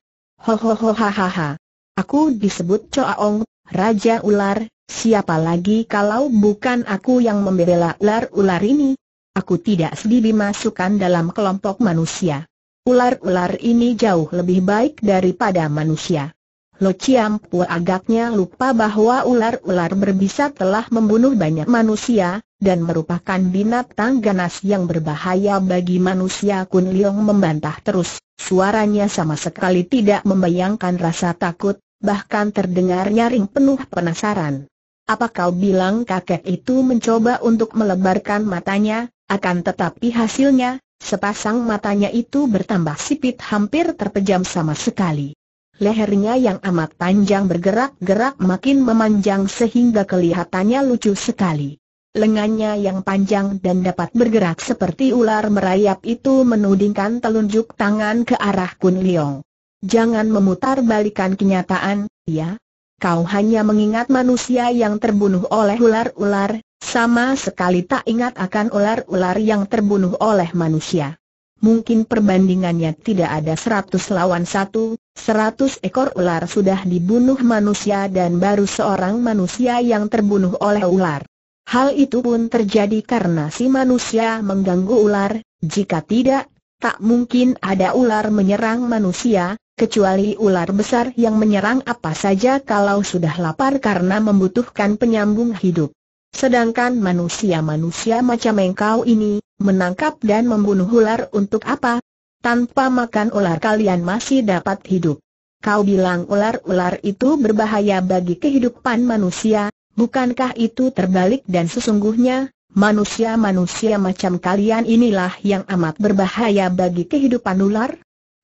Ho ho ho ha ha ha. Aku disebut Choaong, Raja Ular, Siapa lagi kalau bukan aku yang membela ular-ular ini? Aku tidak sedih dimasukkan dalam kelompok manusia. Ular-ular ini jauh lebih baik daripada manusia. Lo Ciampu agaknya lupa bahwa ular-ular berbisa telah membunuh banyak manusia, dan merupakan binatang ganas yang berbahaya bagi manusia Kun Leong membantah terus. Suaranya sama sekali tidak membayangkan rasa takut, bahkan terdengar nyaring penuh penasaran. Apa kau bilang kakek itu mencoba untuk melebarkan matanya, akan tetapi hasilnya, sepasang matanya itu bertambah sipit hampir terpejam sama sekali. Lehernya yang amat panjang bergerak-gerak makin memanjang sehingga kelihatannya lucu sekali. Lengannya yang panjang dan dapat bergerak seperti ular merayap itu menudingkan telunjuk tangan ke arah Kun Leong. Jangan memutar balikan kenyataan, ya, kau hanya mengingat manusia yang terbunuh oleh ular-ular, sama sekali tak ingat akan ular-ular yang terbunuh oleh manusia. Mungkin perbandingannya tidak ada seratus lawan satu, seratus ekor ular sudah dibunuh manusia dan baru seorang manusia yang terbunuh oleh ular. Hal itu pun terjadi karena si manusia mengganggu ular, jika tidak, tak mungkin ada ular menyerang manusia, kecuali ular besar yang menyerang apa saja kalau sudah lapar karena membutuhkan penyambung hidup. Sedangkan manusia-manusia macam engkau ini, menangkap dan membunuh ular untuk apa? Tanpa makan ular kalian masih dapat hidup. Kau bilang ular-ular itu berbahaya bagi kehidupan manusia, bukankah itu terbalik dan sesungguhnya Manusia-manusia macam kalian inilah yang amat berbahaya bagi kehidupan ular.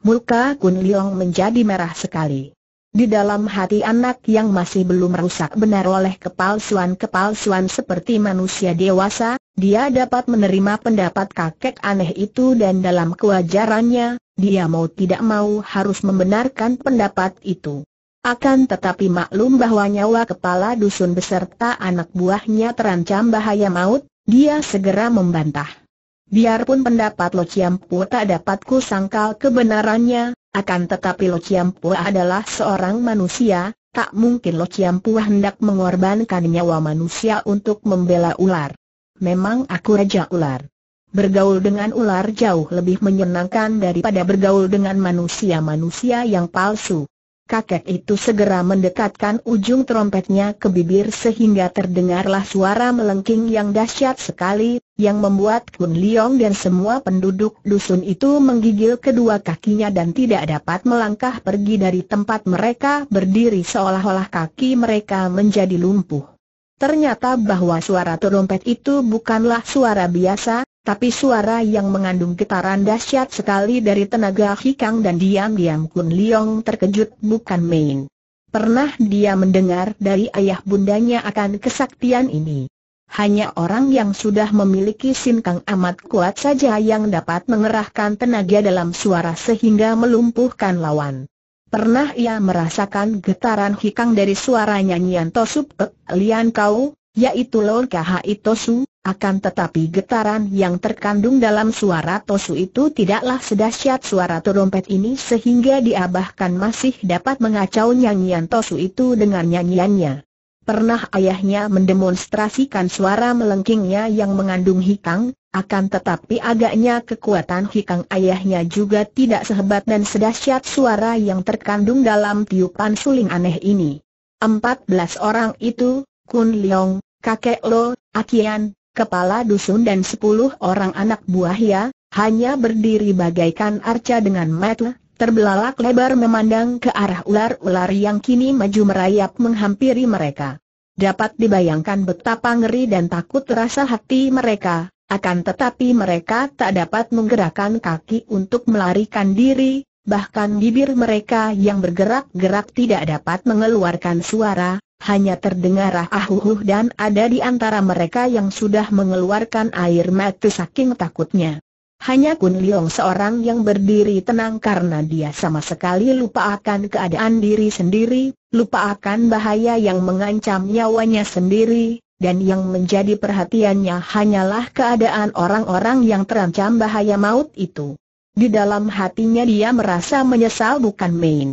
Muka Kun Liong menjadi merah sekali. Di dalam hati anak yang masih belum rusak benar oleh kepalsuan-kepalsuan seperti manusia dewasa, dia dapat menerima pendapat kakek aneh itu dan dalam kewajarannya, dia mau tidak mau harus membenarkan pendapat itu. Akan tetapi maklum bahwa nyawa kepala dusun beserta anak buahnya terancam bahaya maut, dia segera membantah. Biarpun pendapat Lo Chiampu tak dapat ku sangkal kebenarannya, akan tetapi Lo Chiampu adalah seorang manusia, tak mungkin Lo Chiampu hendak mengorbankan nyawa manusia untuk membela ular. Memang aku raja ular. Bergaul dengan ular jauh lebih menyenangkan daripada bergaul dengan manusia-manusia yang palsu kakek itu segera mendekatkan ujung trompetnya ke bibir sehingga terdengarlah suara melengking yang dahsyat sekali, yang membuat Kun Liong dan semua penduduk dusun itu menggigil kedua kakinya dan tidak dapat melangkah pergi dari tempat mereka berdiri seolah-olah kaki mereka menjadi lumpuh. Ternyata bahwa suara trompet itu bukanlah suara biasa, tapi suara yang mengandung getaran dahsyat sekali dari tenaga Hikang dan diam-diam Kun Liong terkejut bukan main. Pernah dia mendengar dari ayah bundanya akan kesaktian ini. Hanya orang yang sudah memiliki sinkang amat kuat saja yang dapat mengerahkan tenaga dalam suara sehingga melumpuhkan lawan. Pernah ia merasakan getaran hikang dari suara nyanyian Tosup eh, Lian Kau, yaitu Lorka Kahai Tosu, akan tetapi getaran yang terkandung dalam suara Tosu itu tidaklah sedahsyat suara terompet ini sehingga diabahkan masih dapat mengacau nyanyian Tosu itu dengan nyanyiannya. Pernah ayahnya mendemonstrasikan suara melengkingnya yang mengandung hikang, akan tetapi agaknya kekuatan hikang ayahnya juga tidak sehebat dan sedahsyat suara yang terkandung dalam tiupan suling aneh ini. Empat belas orang itu, Kun Leong, kakek Lo, Akian, kepala dusun dan sepuluh orang anak buah ya, hanya berdiri bagaikan arca dengan mata terbelalak lebar memandang ke arah ular-ular yang kini maju merayap menghampiri mereka. Dapat dibayangkan betapa ngeri dan takut rasa hati mereka, akan tetapi mereka tak dapat menggerakkan kaki untuk melarikan diri, bahkan bibir mereka yang bergerak-gerak tidak dapat mengeluarkan suara, hanya terdengar ahuhuh ah uh, dan ada di antara mereka yang sudah mengeluarkan air mata saking takutnya. Hanya Kun Liong seorang yang berdiri tenang karena dia sama sekali lupa akan keadaan diri sendiri, lupa akan bahaya yang mengancam nyawanya sendiri, dan yang menjadi perhatiannya hanyalah keadaan orang-orang yang terancam bahaya maut itu. Di dalam hatinya dia merasa menyesal bukan main.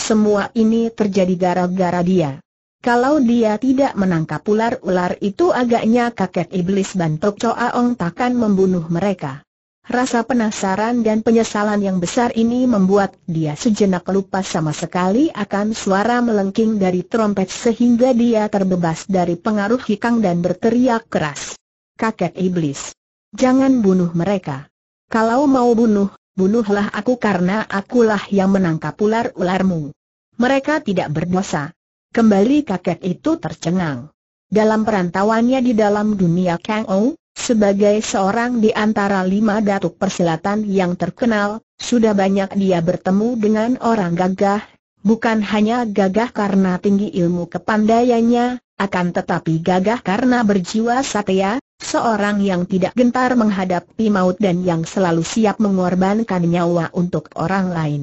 Semua ini terjadi gara-gara dia. Kalau dia tidak menangkap ular-ular itu agaknya kakek iblis Bantok Choa Ong takkan membunuh mereka. Rasa penasaran dan penyesalan yang besar ini membuat dia sejenak lupa sama sekali akan suara melengking dari trompet sehingga dia terbebas dari pengaruh hikang dan berteriak keras. Kakek iblis, jangan bunuh mereka. Kalau mau bunuh, bunuhlah aku karena akulah yang menangkap ular-ularmu. Mereka tidak berdosa. Kembali kakek itu tercengang. Dalam perantauannya di dalam dunia Kang Ou, sebagai seorang di antara lima datuk persilatan yang terkenal, sudah banyak dia bertemu dengan orang gagah, bukan hanya gagah karena tinggi ilmu kepandaiannya, akan tetapi gagah karena berjiwa satya, seorang yang tidak gentar menghadapi maut dan yang selalu siap mengorbankan nyawa untuk orang lain.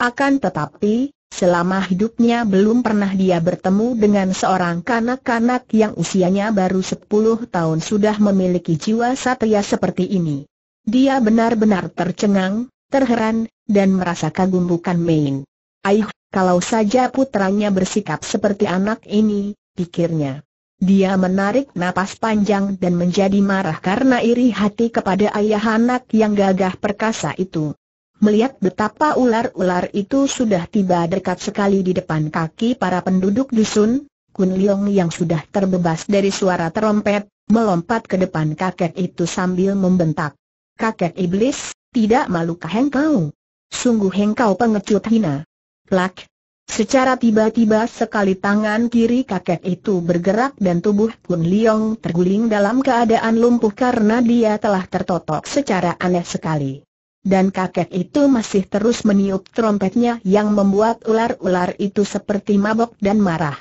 Akan tetapi, Selama hidupnya belum pernah dia bertemu dengan seorang kanak-kanak yang usianya baru 10 tahun sudah memiliki jiwa satria seperti ini. Dia benar-benar tercengang, terheran, dan merasa kagum bukan main. Aih, kalau saja putranya bersikap seperti anak ini, pikirnya. Dia menarik napas panjang dan menjadi marah karena iri hati kepada ayah anak yang gagah perkasa itu melihat betapa ular-ular itu sudah tiba dekat sekali di depan kaki para penduduk dusun, Kun Leong yang sudah terbebas dari suara terompet, melompat ke depan kakek itu sambil membentak. Kakek iblis, tidak malukah engkau? Sungguh engkau pengecut hina. Plak. Secara tiba-tiba sekali tangan kiri kakek itu bergerak dan tubuh Kun Leong terguling dalam keadaan lumpuh karena dia telah tertotok secara aneh sekali dan kakek itu masih terus meniup trompetnya yang membuat ular-ular itu seperti mabok dan marah.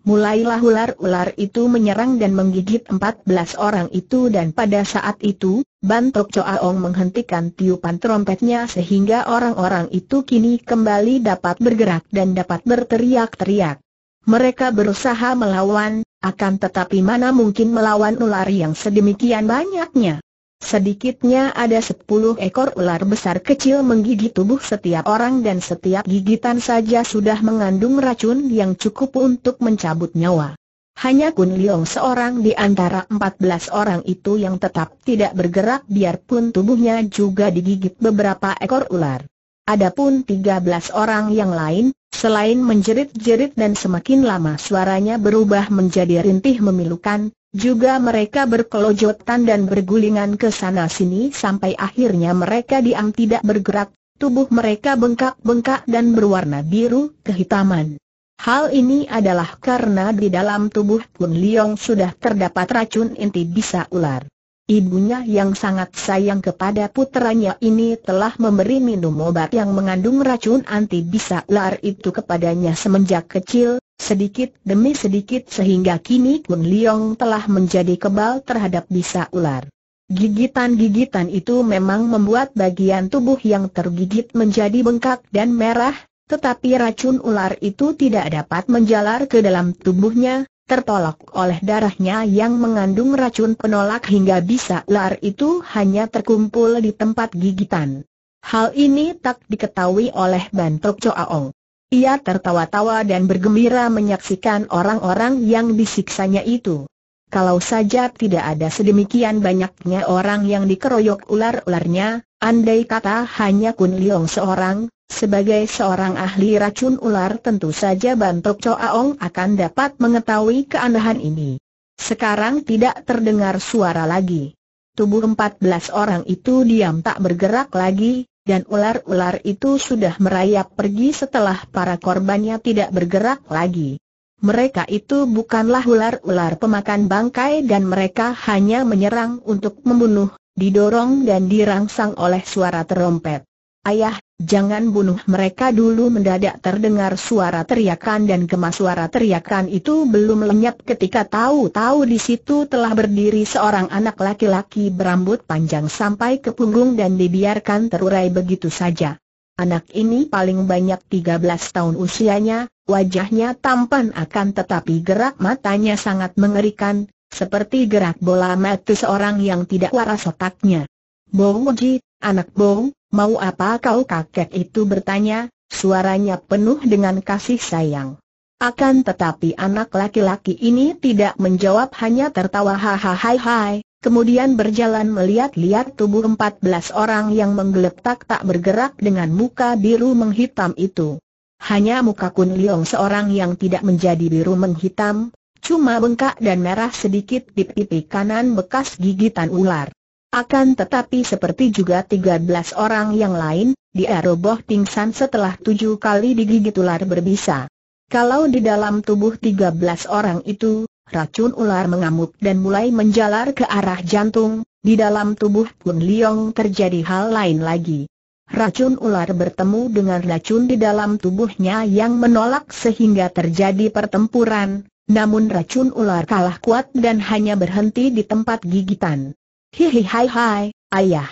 Mulailah ular-ular itu menyerang dan menggigit empat belas orang itu dan pada saat itu, Bantok Choaong menghentikan tiupan trompetnya sehingga orang-orang itu kini kembali dapat bergerak dan dapat berteriak-teriak. Mereka berusaha melawan, akan tetapi mana mungkin melawan ular yang sedemikian banyaknya. Sedikitnya ada sepuluh ekor ular besar kecil menggigit tubuh setiap orang dan setiap gigitan saja sudah mengandung racun yang cukup untuk mencabut nyawa. Hanya Kun Liong seorang di antara empat belas orang itu yang tetap tidak bergerak biarpun tubuhnya juga digigit beberapa ekor ular. Adapun tiga belas orang yang lain, selain menjerit-jerit dan semakin lama suaranya berubah menjadi rintih memilukan, juga mereka berkelojotan dan bergulingan ke sana-sini sampai akhirnya mereka diam tidak bergerak, tubuh mereka bengkak-bengkak dan berwarna biru kehitaman. Hal ini adalah karena di dalam tubuh Kun Liong sudah terdapat racun inti bisa ular. Ibunya yang sangat sayang kepada putranya ini telah memberi minum obat yang mengandung racun anti bisa ular itu kepadanya semenjak kecil, sedikit demi sedikit sehingga kini Kun Liong telah menjadi kebal terhadap bisa ular. Gigitan-gigitan itu memang membuat bagian tubuh yang tergigit menjadi bengkak dan merah, tetapi racun ular itu tidak dapat menjalar ke dalam tubuhnya, tertolak oleh darahnya yang mengandung racun penolak hingga bisa ular itu hanya terkumpul di tempat gigitan. Hal ini tak diketahui oleh Bantok Choaong. Ia tertawa-tawa dan bergembira menyaksikan orang-orang yang disiksanya itu. Kalau saja tidak ada sedemikian banyaknya orang yang dikeroyok ular-ularnya, andai kata hanya Kun Liong seorang, sebagai seorang ahli racun ular tentu saja Bantok Aong akan dapat mengetahui keanehan ini. Sekarang tidak terdengar suara lagi. Tubuh 14 orang itu diam tak bergerak lagi, dan ular-ular itu sudah merayap pergi setelah para korbannya tidak bergerak lagi. Mereka itu bukanlah ular-ular pemakan bangkai dan mereka hanya menyerang untuk membunuh, didorong dan dirangsang oleh suara terompet. Ayah, Jangan bunuh mereka dulu mendadak terdengar suara teriakan dan gemas suara teriakan itu belum lenyap ketika tahu-tahu di situ telah berdiri seorang anak laki-laki berambut panjang sampai ke punggung dan dibiarkan terurai begitu saja. Anak ini paling banyak 13 tahun usianya, wajahnya tampan akan tetapi gerak matanya sangat mengerikan, seperti gerak bola mati seorang yang tidak waras otaknya. Bong Ji, anak Bong, Mau apa kau kakek itu bertanya, suaranya penuh dengan kasih sayang. Akan tetapi anak laki-laki ini tidak menjawab hanya tertawa hahaha hai, kemudian berjalan melihat-lihat tubuh 14 orang yang menggeletak tak bergerak dengan muka biru menghitam itu. Hanya muka Kun Liong seorang yang tidak menjadi biru menghitam, cuma bengkak dan merah sedikit di pipi kanan bekas gigitan ular. Akan tetapi seperti juga 13 orang yang lain, dia roboh pingsan setelah tujuh kali digigit ular berbisa. Kalau di dalam tubuh 13 orang itu, racun ular mengamuk dan mulai menjalar ke arah jantung, di dalam tubuh pun Liong terjadi hal lain lagi. Racun ular bertemu dengan racun di dalam tubuhnya yang menolak sehingga terjadi pertempuran, namun racun ular kalah kuat dan hanya berhenti di tempat gigitan. Hihi hai hai, ayah.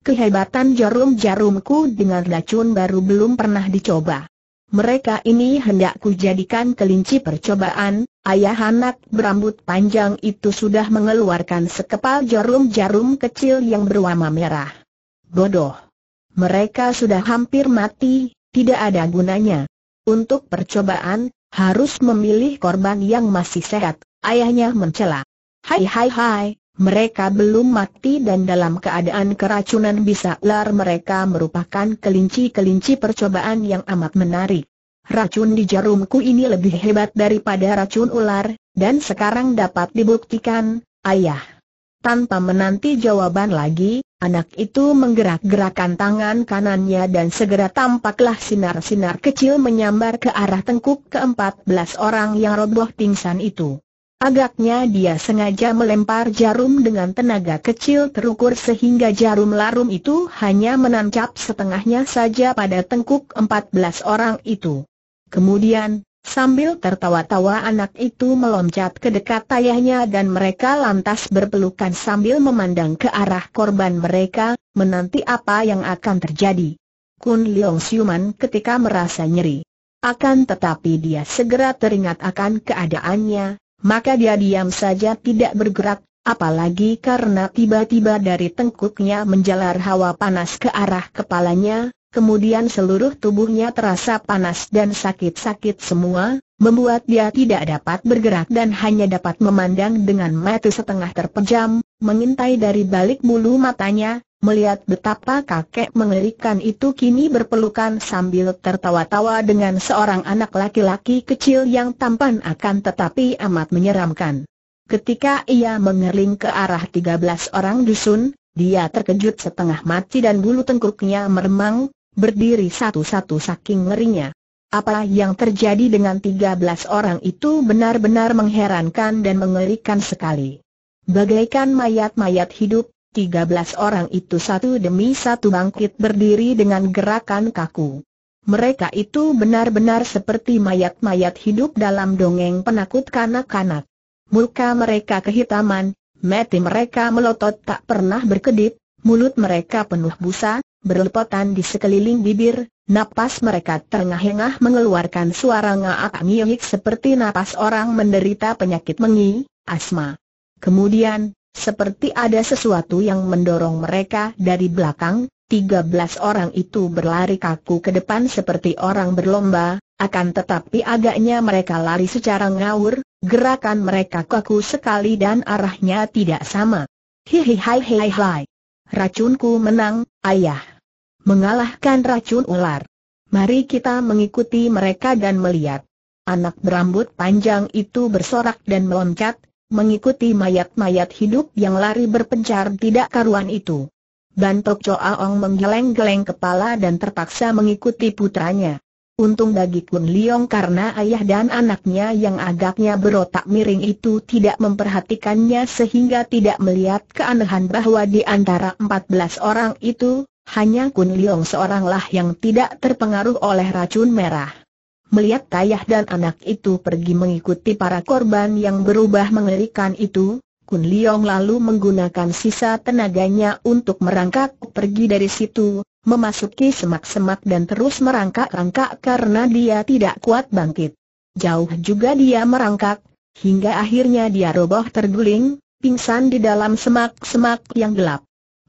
Kehebatan jarum-jarumku dengan racun baru belum pernah dicoba. Mereka ini hendak kujadikan kelinci percobaan, ayah anak berambut panjang itu sudah mengeluarkan sekepal jarum-jarum kecil yang berwarna merah. Bodoh. Mereka sudah hampir mati, tidak ada gunanya. Untuk percobaan, harus memilih korban yang masih sehat, ayahnya mencela. Hai hai hai, mereka belum mati dan dalam keadaan keracunan bisa ular mereka merupakan kelinci-kelinci percobaan yang amat menarik. Racun di jarumku ini lebih hebat daripada racun ular, dan sekarang dapat dibuktikan, ayah. Tanpa menanti jawaban lagi, anak itu menggerak gerakan tangan kanannya dan segera tampaklah sinar-sinar kecil menyambar ke arah tengkuk keempat belas orang yang roboh pingsan itu. Agaknya dia sengaja melempar jarum dengan tenaga kecil terukur sehingga jarum larum itu hanya menancap setengahnya saja pada tengkuk 14 orang itu. Kemudian, sambil tertawa-tawa anak itu meloncat ke dekat ayahnya dan mereka lantas berpelukan sambil memandang ke arah korban mereka, menanti apa yang akan terjadi. Kun Leong Siuman ketika merasa nyeri. Akan tetapi dia segera teringat akan keadaannya, maka dia diam saja tidak bergerak, apalagi karena tiba-tiba dari tengkuknya menjalar hawa panas ke arah kepalanya, kemudian seluruh tubuhnya terasa panas dan sakit-sakit semua, membuat dia tidak dapat bergerak dan hanya dapat memandang dengan mata setengah terpejam, mengintai dari balik bulu matanya, Melihat betapa kakek mengerikan itu kini berpelukan sambil tertawa-tawa dengan seorang anak laki-laki kecil yang tampan akan tetapi amat menyeramkan. Ketika ia mengerling ke arah 13 orang dusun, dia terkejut setengah mati dan bulu tengkuknya meremang, berdiri satu-satu saking ngerinya. Apa yang terjadi dengan 13 orang itu benar-benar mengherankan dan mengerikan sekali. Bagaikan mayat-mayat hidup, 13 orang itu satu demi satu bangkit berdiri dengan gerakan kaku. Mereka itu benar-benar seperti mayat-mayat hidup dalam dongeng penakut kanak-kanak. Muka mereka kehitaman, mati mereka melotot tak pernah berkedip, mulut mereka penuh busa, berlepotan di sekeliling bibir, napas mereka terengah-engah mengeluarkan suara ngaak ngiyik seperti napas orang menderita penyakit mengi, asma. Kemudian, seperti ada sesuatu yang mendorong mereka dari belakang, 13 orang itu berlari kaku ke depan seperti orang berlomba, akan tetapi agaknya mereka lari secara ngawur, gerakan mereka kaku sekali dan arahnya tidak sama. Hihi hai hai hai. Racunku menang, ayah. Mengalahkan racun ular. Mari kita mengikuti mereka dan melihat. Anak berambut panjang itu bersorak dan meloncat, mengikuti mayat-mayat hidup yang lari berpencar tidak karuan itu. Bantok Aong menggeleng-geleng kepala dan terpaksa mengikuti putranya. Untung bagi Kun Liong karena ayah dan anaknya yang agaknya berotak miring itu tidak memperhatikannya sehingga tidak melihat keanehan bahwa di antara 14 orang itu, hanya Kun Liong seoranglah yang tidak terpengaruh oleh racun merah. Melihat ayah dan anak itu pergi mengikuti para korban yang berubah mengerikan itu, Kun Liong lalu menggunakan sisa tenaganya untuk merangkak pergi dari situ, memasuki semak-semak dan terus merangkak-rangkak karena dia tidak kuat bangkit. Jauh juga dia merangkak, hingga akhirnya dia roboh terguling, pingsan di dalam semak-semak yang gelap.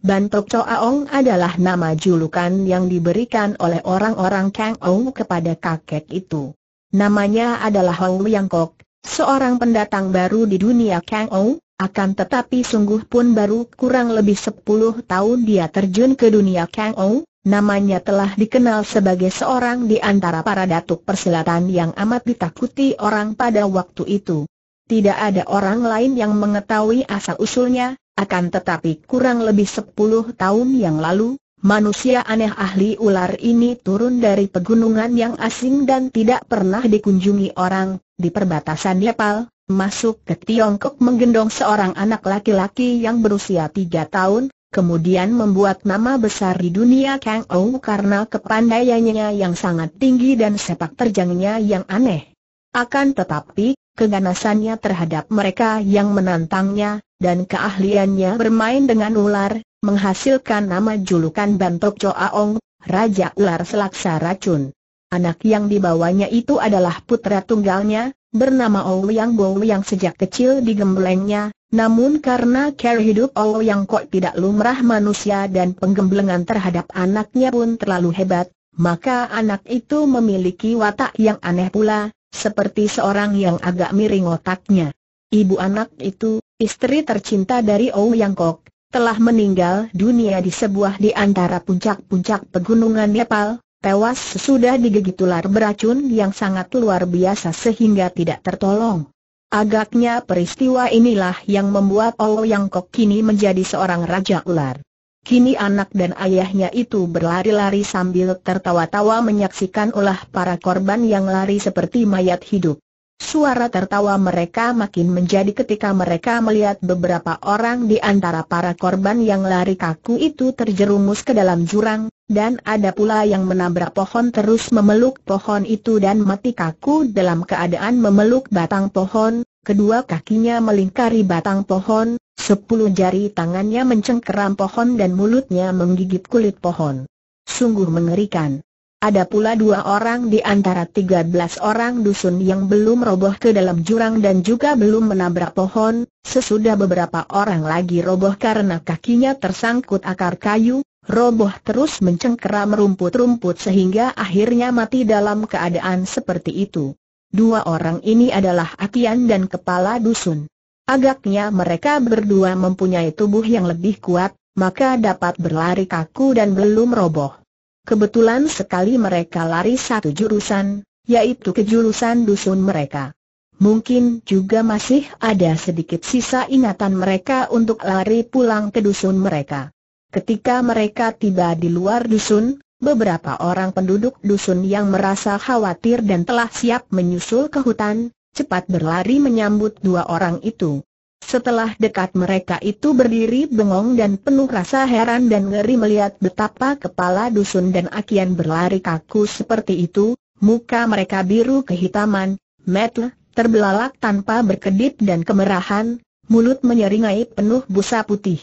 Bantok Coaong adalah nama julukan yang diberikan oleh orang-orang Kang Ong kepada kakek itu. Namanya adalah Hong Liang Kok, seorang pendatang baru di dunia Kang Ong, akan tetapi sungguh pun baru kurang lebih 10 tahun dia terjun ke dunia Kang Ong, namanya telah dikenal sebagai seorang di antara para datuk persilatan yang amat ditakuti orang pada waktu itu. Tidak ada orang lain yang mengetahui asal-usulnya, akan tetapi kurang lebih 10 tahun yang lalu, manusia aneh ahli ular ini turun dari pegunungan yang asing dan tidak pernah dikunjungi orang, di perbatasan Nepal, masuk ke Tiongkok menggendong seorang anak laki-laki yang berusia tiga tahun, kemudian membuat nama besar di dunia Kang Ou karena kepandaiannya yang sangat tinggi dan sepak terjangnya yang aneh. Akan tetapi, keganasannya terhadap mereka yang menantangnya, dan keahliannya bermain dengan ular, menghasilkan nama julukan Bantok Coaong, Raja Ular Selaksa Racun. Anak yang dibawanya itu adalah putra tunggalnya, bernama Ouyang yang sejak kecil digemblengnya, namun karena care hidup Ouyang Kok tidak lumrah manusia dan penggemblengan terhadap anaknya pun terlalu hebat, maka anak itu memiliki watak yang aneh pula, seperti seorang yang agak miring otaknya. Ibu anak itu, istri tercinta dari Yang Kok, telah meninggal dunia di sebuah di antara puncak-puncak pegunungan Nepal, tewas sesudah digigit ular beracun yang sangat luar biasa sehingga tidak tertolong. Agaknya peristiwa inilah yang membuat Yang Kok kini menjadi seorang raja ular. Kini anak dan ayahnya itu berlari-lari sambil tertawa-tawa menyaksikan ulah para korban yang lari seperti mayat hidup. Suara tertawa mereka makin menjadi ketika mereka melihat beberapa orang di antara para korban yang lari kaku itu terjerumus ke dalam jurang, dan ada pula yang menabrak pohon terus memeluk pohon itu dan mati kaku dalam keadaan memeluk batang pohon, kedua kakinya melingkari batang pohon, sepuluh jari tangannya mencengkeram pohon dan mulutnya menggigit kulit pohon. Sungguh mengerikan. Ada pula dua orang di antara 13 orang dusun yang belum roboh ke dalam jurang dan juga belum menabrak pohon, sesudah beberapa orang lagi roboh karena kakinya tersangkut akar kayu, roboh terus mencengkeram rumput-rumput sehingga akhirnya mati dalam keadaan seperti itu. Dua orang ini adalah Akian dan kepala dusun. Agaknya mereka berdua mempunyai tubuh yang lebih kuat, maka dapat berlari kaku dan belum roboh. Kebetulan sekali mereka lari satu jurusan, yaitu ke jurusan dusun mereka. Mungkin juga masih ada sedikit sisa ingatan mereka untuk lari pulang ke dusun mereka. Ketika mereka tiba di luar dusun, beberapa orang penduduk dusun yang merasa khawatir dan telah siap menyusul ke hutan, cepat berlari menyambut dua orang itu. Setelah dekat mereka itu berdiri bengong dan penuh rasa heran dan ngeri melihat betapa kepala dusun dan akian berlari kaku seperti itu, muka mereka biru kehitaman, metel, terbelalak tanpa berkedip dan kemerahan, mulut menyeringai penuh busa putih.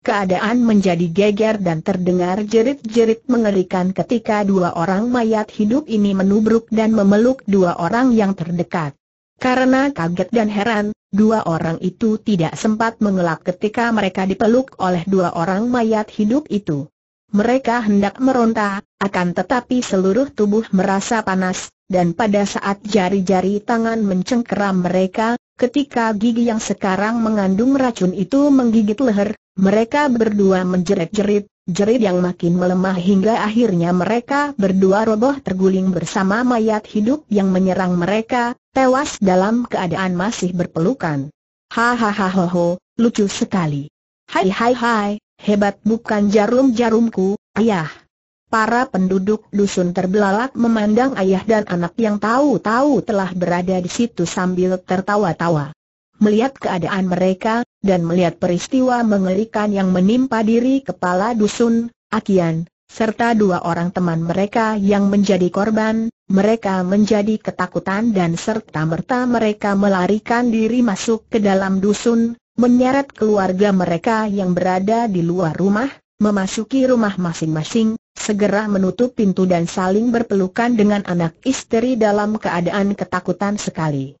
Keadaan menjadi geger dan terdengar jerit-jerit mengerikan ketika dua orang mayat hidup ini menubruk dan memeluk dua orang yang terdekat. Karena kaget dan heran, dua orang itu tidak sempat mengelak ketika mereka dipeluk oleh dua orang mayat hidup itu. Mereka hendak meronta, akan tetapi seluruh tubuh merasa panas, dan pada saat jari-jari tangan mencengkeram mereka, ketika gigi yang sekarang mengandung racun itu menggigit leher, mereka berdua menjerit-jerit, jerit yang makin melemah hingga akhirnya mereka berdua roboh terguling bersama mayat hidup yang menyerang mereka, tewas dalam keadaan masih berpelukan. Hahaha, lucu sekali. Hai hai hai, hebat bukan jarum-jarumku, ayah. Para penduduk dusun terbelalak memandang ayah dan anak yang tahu-tahu telah berada di situ sambil tertawa-tawa. Melihat keadaan mereka, dan melihat peristiwa mengerikan yang menimpa diri kepala dusun, Akian, serta dua orang teman mereka yang menjadi korban, mereka menjadi ketakutan dan serta-merta mereka melarikan diri masuk ke dalam dusun, menyeret keluarga mereka yang berada di luar rumah, memasuki rumah masing-masing, segera menutup pintu dan saling berpelukan dengan anak istri dalam keadaan ketakutan sekali.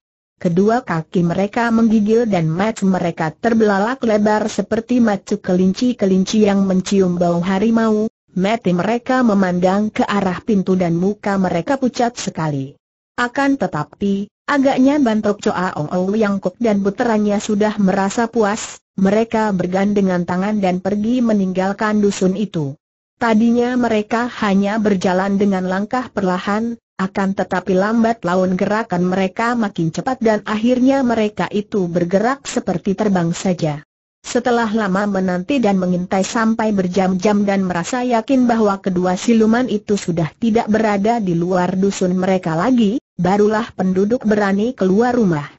Kedua kaki mereka menggigil dan mata mereka terbelalak lebar seperti macu kelinci-kelinci yang mencium bau harimau. Mati mereka memandang ke arah pintu dan muka mereka pucat sekali. Akan tetapi, agaknya Bantok Choa Ong Ong yang Kuk dan puterannya sudah merasa puas, mereka bergandengan tangan dan pergi meninggalkan dusun itu. Tadinya mereka hanya berjalan dengan langkah perlahan, akan tetapi lambat laun gerakan mereka makin cepat dan akhirnya mereka itu bergerak seperti terbang saja. Setelah lama menanti dan mengintai sampai berjam-jam dan merasa yakin bahwa kedua siluman itu sudah tidak berada di luar dusun mereka lagi, barulah penduduk berani keluar rumah.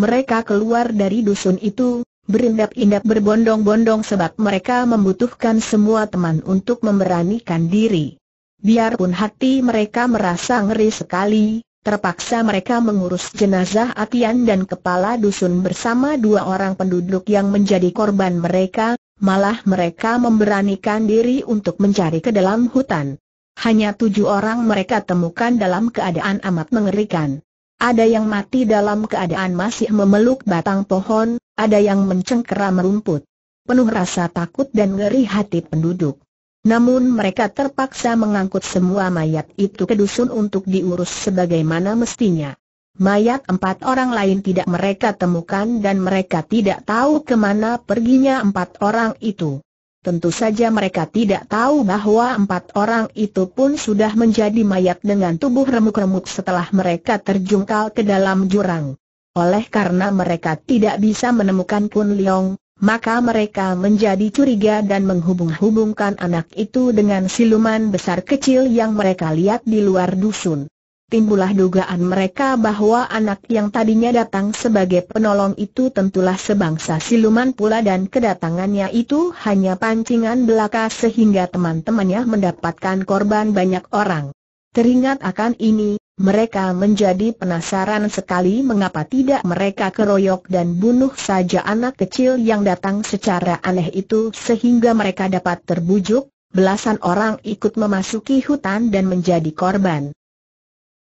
Mereka keluar dari dusun itu, berindap-indap berbondong-bondong sebab mereka membutuhkan semua teman untuk memberanikan diri. Biarpun hati mereka merasa ngeri sekali, terpaksa mereka mengurus jenazah Atian dan kepala dusun bersama dua orang penduduk yang menjadi korban mereka, malah mereka memberanikan diri untuk mencari ke dalam hutan. Hanya tujuh orang mereka temukan dalam keadaan amat mengerikan. Ada yang mati dalam keadaan masih memeluk batang pohon, ada yang mencengkeram rumput, Penuh rasa takut dan ngeri hati penduduk. Namun mereka terpaksa mengangkut semua mayat itu ke dusun untuk diurus sebagaimana mestinya. Mayat empat orang lain tidak mereka temukan dan mereka tidak tahu kemana perginya empat orang itu. Tentu saja mereka tidak tahu bahwa empat orang itu pun sudah menjadi mayat dengan tubuh remuk-remuk setelah mereka terjungkal ke dalam jurang. Oleh karena mereka tidak bisa menemukan Kun Leong, maka mereka menjadi curiga dan menghubung-hubungkan anak itu dengan siluman besar kecil yang mereka lihat di luar dusun. Timbullah dugaan mereka bahwa anak yang tadinya datang sebagai penolong itu tentulah sebangsa siluman pula dan kedatangannya itu hanya pancingan belaka sehingga teman-temannya mendapatkan korban banyak orang. Teringat akan ini, mereka menjadi penasaran sekali mengapa tidak mereka keroyok dan bunuh saja anak kecil yang datang secara aneh itu sehingga mereka dapat terbujuk, belasan orang ikut memasuki hutan dan menjadi korban.